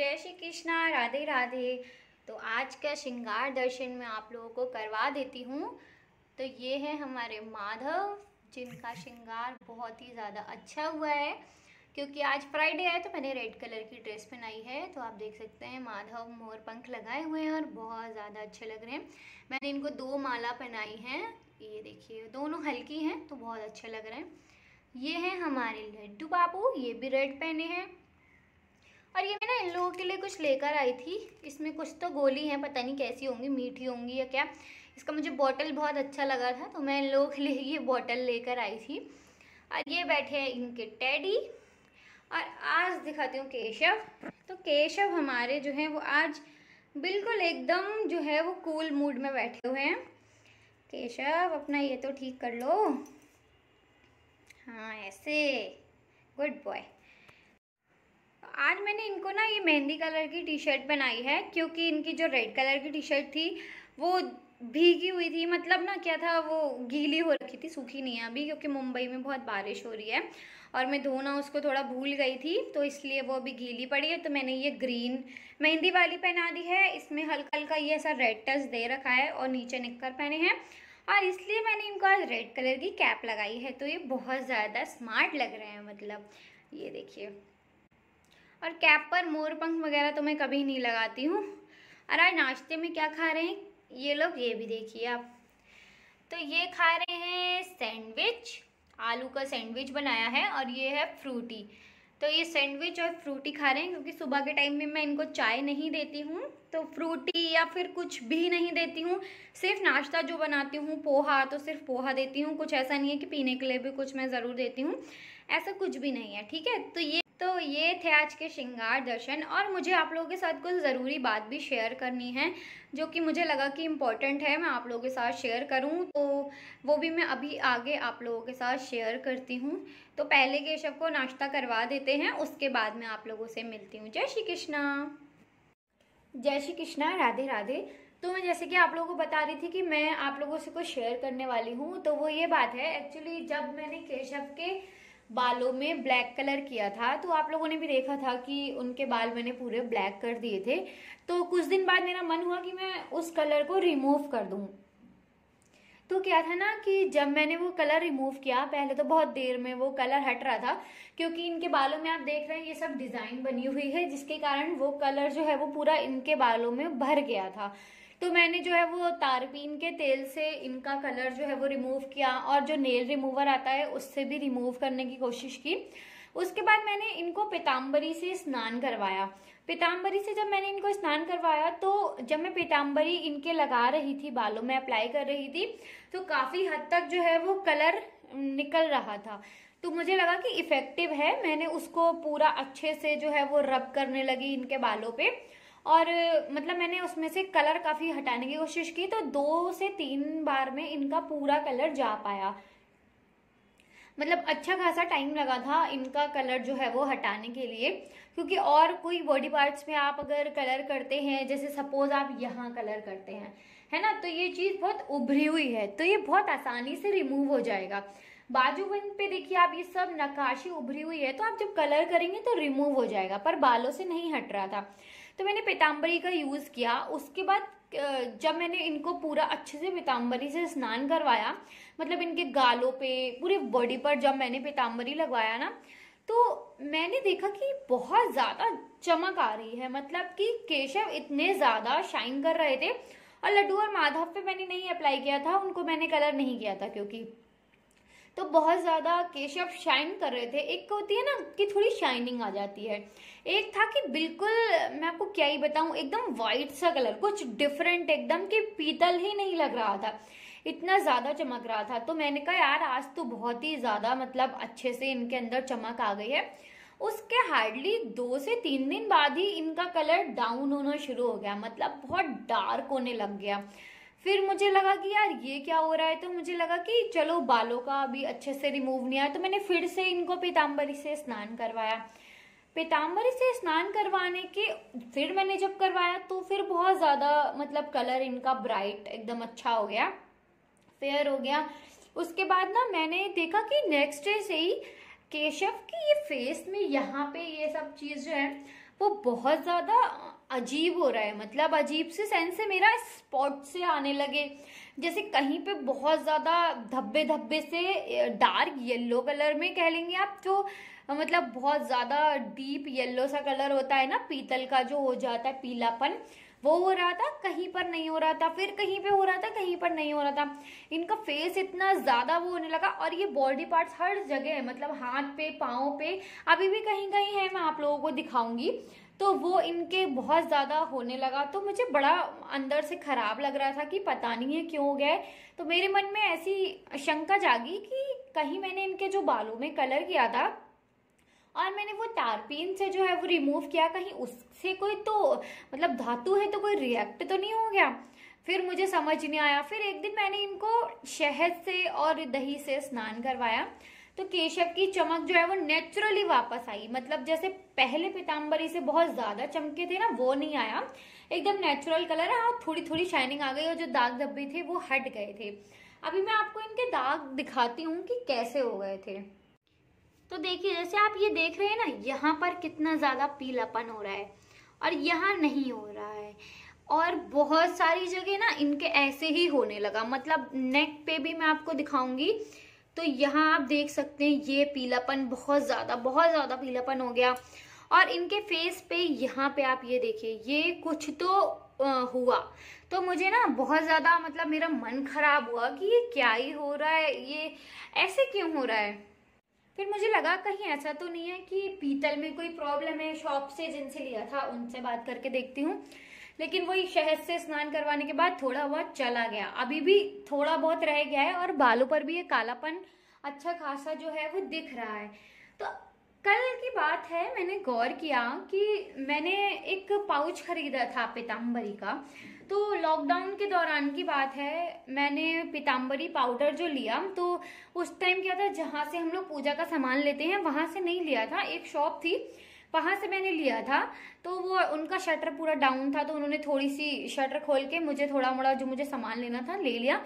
जय श्री कृष्णा राधे राधे तो आज का श्रृंगार दर्शन में आप लोगों को करवा देती हूँ तो ये है हमारे माधव जिनका श्रृंगार बहुत ही ज़्यादा अच्छा हुआ है क्योंकि आज फ्राइडे है तो मैंने रेड कलर की ड्रेस पहनाई है तो आप देख सकते हैं माधव मोर पंख लगाए हुए हैं और बहुत ज़्यादा अच्छे लग रहे हैं मैंने इनको दो माला पहनाई हैं ये देखिए दोनों हल्की हैं तो बहुत अच्छे लग रहे हैं ये हैं हमारे लड्डू बाबू ये भी रेड पहने हैं और ये मैं ना इन लोगों के लिए कुछ लेकर आई थी इसमें कुछ तो गोली हैं पता नहीं कैसी होंगी मीठी होंगी या क्या इसका मुझे बॉटल बहुत अच्छा लगा था तो मैं इन लोगों के लिए ये बॉटल लेकर आई थी और ये बैठे हैं इनके टैडी और आज दिखाती हूँ केशव तो केशव हमारे जो हैं वो आज बिल्कुल एकदम जो है वो कूल मूड में बैठे हुए हैं केशव अपना ये तो ठीक कर लो हाँ ऐसे गुड बॉय आज मैंने इनको ना ये मेहंदी कलर की टी शर्ट बनाई है क्योंकि इनकी जो रेड कलर की टी शर्ट थी वो भीगी हुई थी मतलब ना क्या था वो गीली हो रखी थी सूखी नहीं है अभी क्योंकि मुंबई में बहुत बारिश हो रही है और मैं धोना उसको थोड़ा भूल गई थी तो इसलिए वो अभी गीली पड़ी है तो मैंने ये ग्रीन मेहंदी वाली पहना दी है इसमें हल्का हल्का ये ऐसा रेड टच दे रखा है और नीचे निककर पहने हैं और इसलिए मैंने इनको आज रेड कलर की कैप लगाई है तो ये बहुत ज़्यादा स्मार्ट लग रहे हैं मतलब ये देखिए और कैप पर मोर पंख वगैरह तो मैं कभी नहीं लगाती हूँ और आज नाश्ते में क्या खा रहे हैं ये लोग ये भी देखिए आप तो ये खा रहे हैं सैंडविच आलू का सैंडविच बनाया है और ये है फ्रूटी तो ये सैंडविच और फ्रूटी खा रहे हैं क्योंकि सुबह के टाइम में मैं इनको चाय नहीं देती हूँ तो फ्रूटी या फिर कुछ भी नहीं देती हूँ सिर्फ नाश्ता जो बनाती हूँ पोहा तो सिर्फ पोहा देती हूँ कुछ ऐसा नहीं है कि पीने के लिए भी कुछ मैं ज़रूर देती हूँ ऐसा कुछ भी नहीं है ठीक है तो ये तो ये थे आज के श्रृंगार दर्शन और मुझे आप लोगों के साथ कुछ ज़रूरी बात भी शेयर करनी है जो कि मुझे लगा कि इम्पॉर्टेंट है मैं आप लोगों के साथ शेयर करूं तो वो भी मैं अभी आगे आप लोगों के साथ शेयर करती हूं तो पहले केशव को नाश्ता करवा देते हैं उसके बाद मैं आप लोगों से मिलती हूँ जय श्री कृष्णा जय श्री कृष्णा राधे राधे तो मैं जैसे कि आप लोगों को बता रही थी कि मैं आप लोगों से कुछ शेयर करने वाली हूँ तो वो ये बात है एक्चुअली जब मैंने केशव के बालों में ब्लैक कलर किया था तो आप लोगों ने भी देखा था कि उनके बाल मैंने पूरे ब्लैक कर दिए थे तो कुछ दिन बाद मेरा मन हुआ कि मैं उस कलर को रिमूव कर दूँ तो क्या था ना कि जब मैंने वो कलर रिमूव किया पहले तो बहुत देर में वो कलर हट रहा था क्योंकि इनके बालों में आप देख रहे हैं ये सब डिज़ाइन बनी हुई है जिसके कारण वो कलर जो है वो पूरा इनके बालों में भर गया था तो मैंने जो है वो तारपीन के तेल से इनका कलर जो है वो रिमूव किया और जो नेल रिमूवर आता है उससे भी रिमूव करने की कोशिश की उसके बाद मैंने इनको पीताम्बरी से स्नान करवाया पीताम्बरी से जब मैंने इनको स्नान करवाया तो जब मैं पीताम्बरी इनके लगा रही थी बालों में अप्लाई कर रही थी तो काफ़ी हद तक जो है वो कलर निकल रहा था तो मुझे लगा कि इफ़ेक्टिव है मैंने उसको पूरा अच्छे से जो है वो रब करने लगी इनके बालों पे और मतलब मैंने उसमें से कलर काफ़ी हटाने की कोशिश की तो दो से तीन बार में इनका पूरा कलर जा पाया मतलब अच्छा खासा टाइम लगा था इनका कलर जो है वो हटाने के लिए क्योंकि और कोई बॉडी पार्ट्स में आप अगर कलर करते हैं जैसे सपोज आप यहाँ कलर करते हैं है ना तो ये चीज़ बहुत उभरी हुई है तो ये बहुत आसानी से रिमूव हो जाएगा बाजू बंद पे देखिए आप ये सब नकाशी उभरी हुई है तो आप जब कलर करेंगे तो रिमूव हो जाएगा पर बालों से नहीं हट रहा था तो मैंने पीताम्बरी का यूज़ किया उसके बाद जब मैंने इनको पूरा अच्छे से पीताम्बरी से स्नान करवाया मतलब इनके गालों पे पूरे बॉडी पर जब मैंने पीताम्बरी लगवाया ना तो मैंने देखा कि बहुत ज़्यादा चमक आ रही है मतलब कि केशव इतने ज़्यादा शाइन कर रहे थे और लड्डू और माधव पे मैंने नहीं अप्लाई किया था उनको मैंने कलर नहीं किया था क्योंकि तो बहुत ज़्यादा केशव शाइन कर रहे थे एक होती है ना कि थोड़ी शाइनिंग आ जाती है एक था कि बिल्कुल मैं आपको क्या ही बताऊँ एकदम वाइट सा कलर कुछ डिफरेंट एकदम कि पीतल ही नहीं लग रहा था इतना ज़्यादा चमक रहा था तो मैंने कहा यार आज तो बहुत ही ज़्यादा मतलब अच्छे से इनके अंदर चमक आ गई है उसके हार्डली दो से तीन दिन बाद ही इनका कलर डाउन होना शुरू हो गया मतलब बहुत डार्क होने लग गया फिर मुझे लगा कि यार ये क्या हो रहा है तो मुझे लगा कि चलो बालों का अभी अच्छे से रिमूव नहीं आया तो मैंने फिर से इनको पीताम्बरी से स्नान करवाया पीताम्बरी से स्नान करवाने के फिर मैंने जब करवाया तो फिर बहुत ज़्यादा मतलब कलर इनका ब्राइट एकदम अच्छा हो गया फेयर हो गया उसके बाद ना मैंने देखा कि नेक्स्ट डे से ही केशव की ये फेस में यहाँ पे ये सब चीज़ जो है वो बहुत ज़्यादा अजीब हो रहा है मतलब अजीब से सेंस से मेरा स्पॉट से आने लगे जैसे कहीं पे बहुत ज़्यादा धब्बे धब्बे से डार्क येलो कलर में कह लेंगे आप जो मतलब बहुत ज़्यादा डीप येलो सा कलर होता है ना पीतल का जो हो जाता है पीलापन वो हो रहा था कहीं पर नहीं हो रहा था फिर कहीं पे हो रहा था कहीं पर नहीं हो रहा था इनका फेस इतना ज़्यादा वो होने लगा और ये बॉडी पार्ट्स हर जगह है मतलब हाथ पे पाँव पे अभी भी कहीं कहीं है मैं आप लोगों को दिखाऊंगी तो वो इनके बहुत ज़्यादा होने लगा तो मुझे बड़ा अंदर से ख़राब लग रहा था कि पता नहीं है क्यों हो गया तो मेरे मन में ऐसी शंका जागी कि कहीं मैंने इनके जो बालों में कलर किया था और मैंने वो तारपीन से जो है वो रिमूव किया कहीं उससे कोई तो मतलब धातु है तो कोई रिएक्ट तो नहीं हो गया फिर मुझे समझ नहीं आया फिर एक दिन मैंने इनको शहद से और दही से स्नान करवाया तो केशव की चमक जो है वो नेचुरली वापस आई मतलब जैसे पहले पिताम्बरी से बहुत ज्यादा चमके थे ना वो नहीं आया एकदम नेचुरल कलर है और हाँ, थोड़ी थोड़ी शाइनिंग आ गई और जो दाग धब्बे थे वो हट गए थे अभी मैं आपको इनके दाग दिखाती हूँ कि कैसे हो गए थे तो देखिए जैसे आप ये देख रहे हैं ना यहाँ पर कितना ज़्यादा पीलापन हो रहा है और यहाँ नहीं हो रहा है और बहुत सारी जगह ना इनके ऐसे ही होने लगा मतलब नेक पे भी मैं आपको दिखाऊंगी तो यहाँ आप देख सकते हैं ये पीलापन बहुत ज़्यादा बहुत ज़्यादा पीलापन हो गया और इनके फेस पे यहाँ पे आप ये देखिए ये कुछ तो हुआ तो मुझे ना बहुत ज़्यादा मतलब मेरा मन खराब हुआ कि ये क्या ही हो रहा है ये ऐसे क्यों हो रहा है फिर मुझे लगा कहीं ऐसा तो नहीं है कि पीतल में कोई प्रॉब्लम है शॉप से जिनसे लिया था उनसे बात करके देखती हूँ लेकिन वही शहद से स्नान करवाने के बाद थोड़ा बहुत चला गया अभी भी थोड़ा बहुत रह गया है और बालों पर भी ये कालापन अच्छा खासा जो है वो दिख रहा है तो कल की बात है मैंने गौर किया कि मैंने एक पाउच खरीदा था पीताम्बरी का तो लॉकडाउन के दौरान की बात है मैंने पीताम्बरी पाउडर जो लिया तो उस टाइम क्या था जहाँ से हम लोग पूजा का सामान लेते हैं वहाँ से नहीं लिया था एक शॉप थी वहाँ से मैंने लिया था तो वो उनका शटर पूरा डाउन था तो उन्होंने थोड़ी सी शटर खोल के मुझे थोड़ा मोड़ा जो मुझे सामान लेना था ले लिया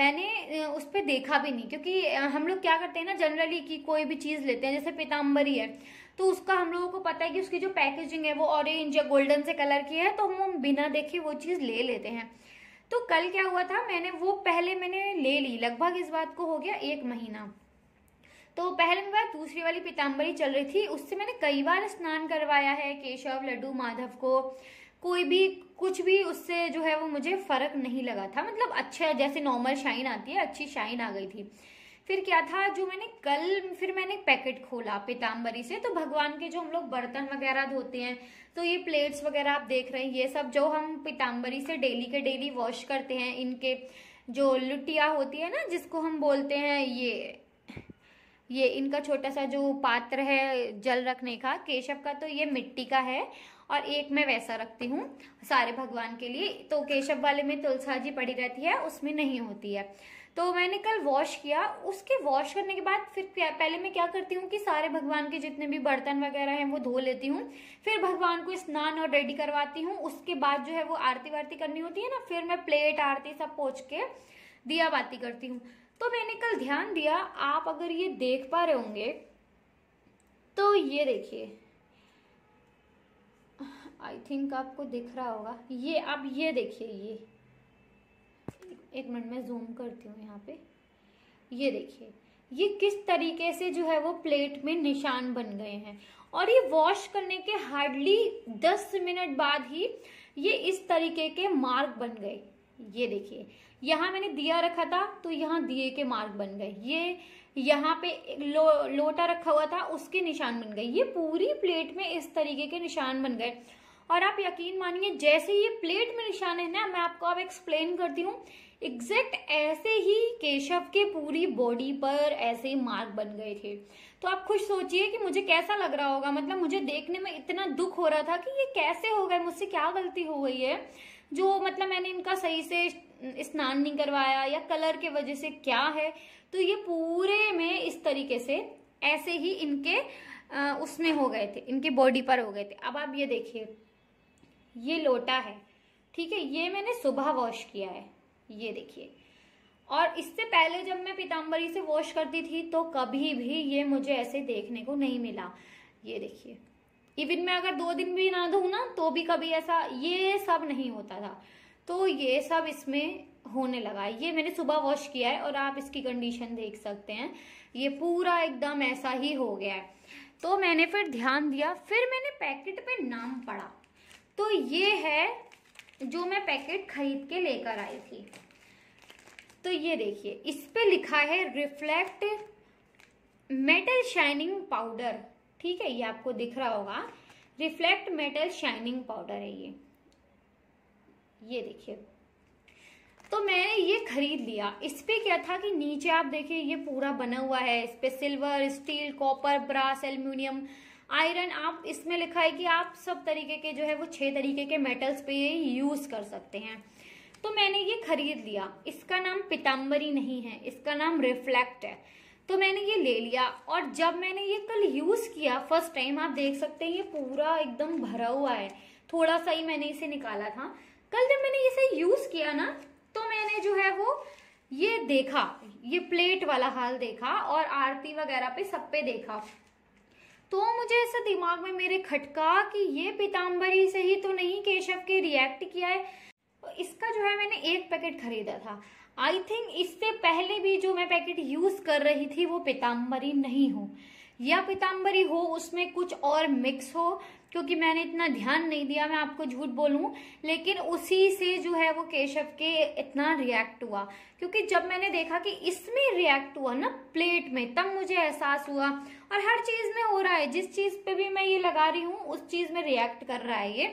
मैंने उस पर देखा भी नहीं क्योंकि हम लोग क्या करते हैं ना जनरली कि कोई भी चीज़ लेते हैं जैसे पीताम्बरी है तो उसका हम लोगों को पता है कि उसकी जो पैकेजिंग है वो ऑरेंज या गोल्डन से कलर की है तो हम बिना देखे वो चीज़ ले लेते हैं तो कल क्या हुआ था मैंने वो पहले मैंने ले ली लगभग इस बात को हो गया एक महीना तो पहले मेरे बार दूसरी वाली पीताम्बरी चल रही थी उससे मैंने कई बार स्नान करवाया है केशव लड्डू माधव को कोई भी कुछ भी उससे जो है वो मुझे फर्क नहीं लगा था मतलब अच्छा जैसे नॉर्मल शाइन आती है अच्छी शाइन आ गई थी फिर क्या था जो मैंने कल फिर मैंने पैकेट खोला पीताम्बरी से तो भगवान के जो हम लोग बर्तन वगैरह धोते हैं तो ये प्लेट्स वगैरह आप देख रहे हैं ये सब जो हम पीताम्बरी से डेली के डेली वॉश करते हैं इनके जो लुटिया होती है ना जिसको हम बोलते हैं ये ये इनका छोटा सा जो पात्र है जल रखने का केशव का तो ये मिट्टी का है और एक मैं वैसा रखती हूँ सारे भगवान के लिए तो केशव वाले में तुलसा जी पड़ी रहती है उसमें नहीं होती है तो मैंने कल वॉश किया उसके वॉश करने के बाद फिर पहले मैं क्या करती हूँ कि सारे भगवान के जितने भी बर्तन वगैरह हैं वो धो लेती हूँ फिर भगवान को स्नान और रेडी करवाती हूँ उसके बाद जो है वो आरती वारती करनी होती है ना फिर मैं प्लेट आरती सब पोच के दिया बाती करती हूँ तो मैंने कल ध्यान दिया आप अगर ये देख पा रहे होंगे तो ये देखिए आई थिंक आपको दिख रहा होगा ये आप ये देखिए ये एक मिनट में जूम करती हूँ यहाँ पे ये देखिए ये किस तरीके से जो है वो प्लेट में निशान बन गए हैं और ये वॉश करने के हार्डली दस मिनट बाद ही ये इस तरीके के मार्क बन गए ये देखिए यहाँ मैंने दिया रखा था तो यहाँ दिए के मार्क बन गए ये यहाँ पे लो, लोटा रखा हुआ था उसके निशान बन गए ये पूरी प्लेट में इस तरीके के निशान बन गए और आप यकीन मानिए जैसे ये प्लेट में निशान है ना मैं आपको अब एक्सप्लेन करती हूँ एग्जैक्ट ऐसे ही केशव के पूरी बॉडी पर ऐसे मार्क बन गए थे तो आप खुश सोचिए कि मुझे कैसा लग रहा होगा मतलब मुझे देखने में इतना दुख हो रहा था कि ये कैसे हो गए मुझसे क्या गलती हो गई है जो मतलब मैंने इनका सही से स्नान नहीं करवाया या कलर के वजह से क्या है तो ये पूरे में इस तरीके से ऐसे ही इनके उसमें हो गए थे इनके बॉडी पर हो गए थे अब आप ये देखिए ये लोटा है ठीक है ये मैंने सुबह वॉश किया है ये देखिए और इससे पहले जब मैं पीताम्बरी से वॉश करती थी तो कभी भी ये मुझे ऐसे देखने को नहीं मिला ये देखिए इवन मैं अगर दो दिन भी ना दू ना तो भी कभी ऐसा ये सब नहीं होता था तो ये सब इसमें होने लगा ये मैंने सुबह वॉश किया है और आप इसकी कंडीशन देख सकते हैं ये पूरा एकदम ऐसा ही हो गया है तो मैंने फिर ध्यान दिया फिर मैंने पैकेट पे नाम पढ़ा तो ये है जो मैं पैकेट खरीद के लेकर आई थी तो ये देखिए इस पे लिखा है रिफ्लेक्ट मेटल शाइनिंग पाउडर ठीक है ये आपको दिख रहा होगा रिफ्लेक्ट मेटल शाइनिंग पाउडर है ये ये देखिए तो मैंने ये खरीद लिया इस पे क्या था कि नीचे आप देखिए ये पूरा बना हुआ है इस पे silver steel copper brass aluminium iron आप इसमें लिखा है कि आप सब तरीके के जो है वो छह तरीके के मेटल्स पे ये यूज कर सकते हैं तो मैंने ये खरीद लिया इसका नाम पिताम्बरी नहीं है इसका नाम रिफ्लेक्ट है तो मैंने ये ले लिया और जब मैंने ये कल यूज़ किया फर्स्ट टाइम आप देख सकते हैं ये पूरा एकदम भरा हुआ है थोड़ा सा ही मैंने इसे निकाला था कल जब मैंने इसे यूज़ किया ना तो मैंने जो है वो ये देखा ये प्लेट वाला हाल देखा और आरती वगैरह पे सब पे देखा तो मुझे ऐसा दिमाग में मेरे खटका कि ये पीताम्बरी से ही तो नहीं केशव के रिएक्ट किया है इसका जो है मैंने एक पैकेट खरीदा था आई थिंक इससे पहले भी जो मैं पैकेट यूज कर रही थी वो पिताम्बरी नहीं हो या पिताम्बरी हो उसमें कुछ और मिक्स हो क्योंकि मैंने इतना ध्यान नहीं दिया मैं आपको झूठ बोलूं लेकिन उसी से जो है वो केशव के इतना रिएक्ट हुआ क्योंकि जब मैंने देखा कि इसमें रिएक्ट हुआ ना प्लेट में तब मुझे एहसास हुआ और हर चीज में हो रहा है जिस चीज पे भी मैं ये लगा रही हूँ उस चीज में रिएक्ट कर रहा है ये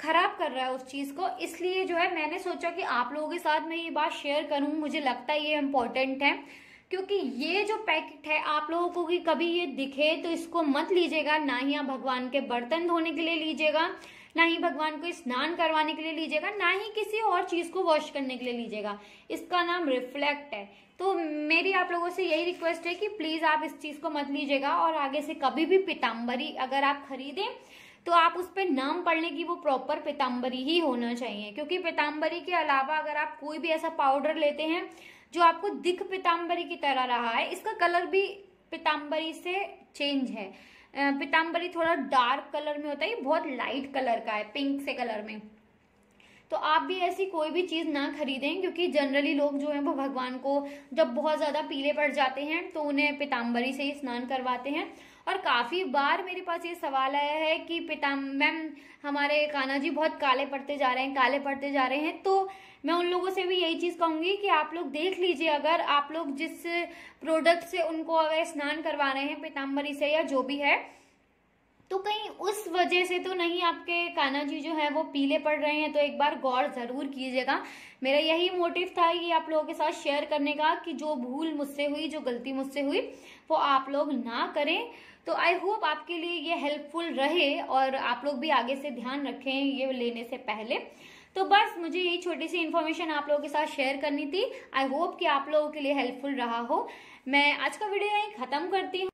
खराब कर रहा है उस चीज को इसलिए जो है मैंने सोचा कि आप लोगों के साथ मैं ये बात शेयर करूं मुझे लगता है ये इम्पोर्टेंट है क्योंकि ये जो पैकेट है आप लोगों को कि कभी ये दिखे तो इसको मत लीजिएगा ना ही आप भगवान के बर्तन धोने के लिए लीजिएगा ना ही भगवान को स्नान करवाने के लिए लीजिएगा ना ही किसी और चीज को वॉश करने के लिए लीजिएगा इसका नाम रिफ्लेक्ट है तो मेरी आप लोगों से यही रिक्वेस्ट है कि प्लीज आप इस चीज को मत लीजिएगा और आगे से कभी भी पिताम्बरी अगर आप खरीदें तो आप उस पर नाम पढ़ने की वो प्रॉपर पीताम्बरी ही होना चाहिए क्योंकि पीताम्बरी के अलावा अगर आप कोई भी ऐसा पाउडर लेते हैं जो आपको दिख पीताम्बरी की तरह रहा है इसका कलर भी पीताम्बरी से चेंज है पीताम्बरी थोड़ा डार्क कलर में होता है बहुत लाइट कलर का है पिंक से कलर में तो आप भी ऐसी कोई भी चीज़ ना खरीदें क्योंकि जनरली लोग जो हैं वो भगवान को जब बहुत ज़्यादा पीले पड़ जाते हैं तो उन्हें पीताम्बरी से ही स्नान करवाते हैं और काफ़ी बार मेरे पास ये सवाल आया है कि पिता मैम हमारे काना जी बहुत काले पड़ते जा रहे हैं काले पड़ते जा रहे हैं तो मैं उन लोगों से भी यही चीज़ कहूँगी कि आप लोग देख लीजिए अगर आप लोग जिस प्रोडक्ट से उनको अगर स्नान करवा रहे हैं पीताम्बरी से या जो भी है तो कहीं उस वजह से तो नहीं आपके कान्हा जी जो है वो पीले पड़ रहे हैं तो एक बार गौर ज़रूर कीजिएगा मेरा यही मोटिव था कि आप लोगों के साथ शेयर करने का कि जो भूल मुझसे हुई जो गलती मुझसे हुई वो आप लोग ना करें तो आई होप आपके लिए ये हेल्पफुल रहे और आप लोग भी आगे से ध्यान रखें ये लेने से पहले तो बस मुझे यही छोटी सी इन्फॉर्मेशन आप लोगों के साथ शेयर करनी थी आई होप कि आप लोगों के लिए हेल्पफुल रहा हो मैं आज का वीडियो यहीं खत्म करती हूँ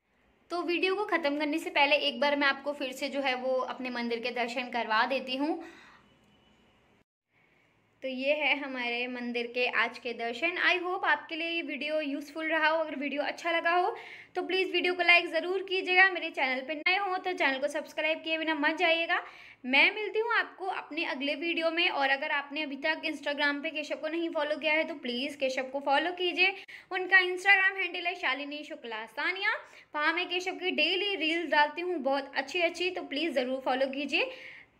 तो वीडियो को ख़त्म करने से पहले एक बार मैं आपको फिर से जो है वो अपने मंदिर के दर्शन करवा देती हूँ तो ये है हमारे मंदिर के आज के दर्शन आई होप आपके लिए ये वीडियो यूज़फुल रहा हो अगर वीडियो अच्छा लगा हो तो प्लीज़ वीडियो को लाइक ज़रूर कीजिएगा मेरे चैनल पर नए हो तो चैनल को सब्सक्राइब किए बिना मत जाइएगा मैं मिलती हूँ आपको अपने अगले वीडियो में और अगर आपने अभी तक इंस्टाग्राम पे केशव को नहीं फॉलो किया है तो प्लीज़ केशव को फॉलो कीजिए उनका इंस्टाग्राम हैंडल है शालिनी शुक्ला सानिया वहाँ मैं केशव की डेली रील्स डालती हूँ बहुत अच्छी अच्छी तो प्लीज़ ज़रूर फॉलो कीजिए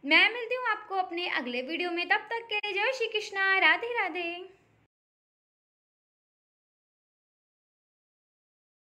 मैं मिलती हूँ आपको अपने अगले वीडियो में तब तक के लिए जय श्री कृष्णा राधे राधे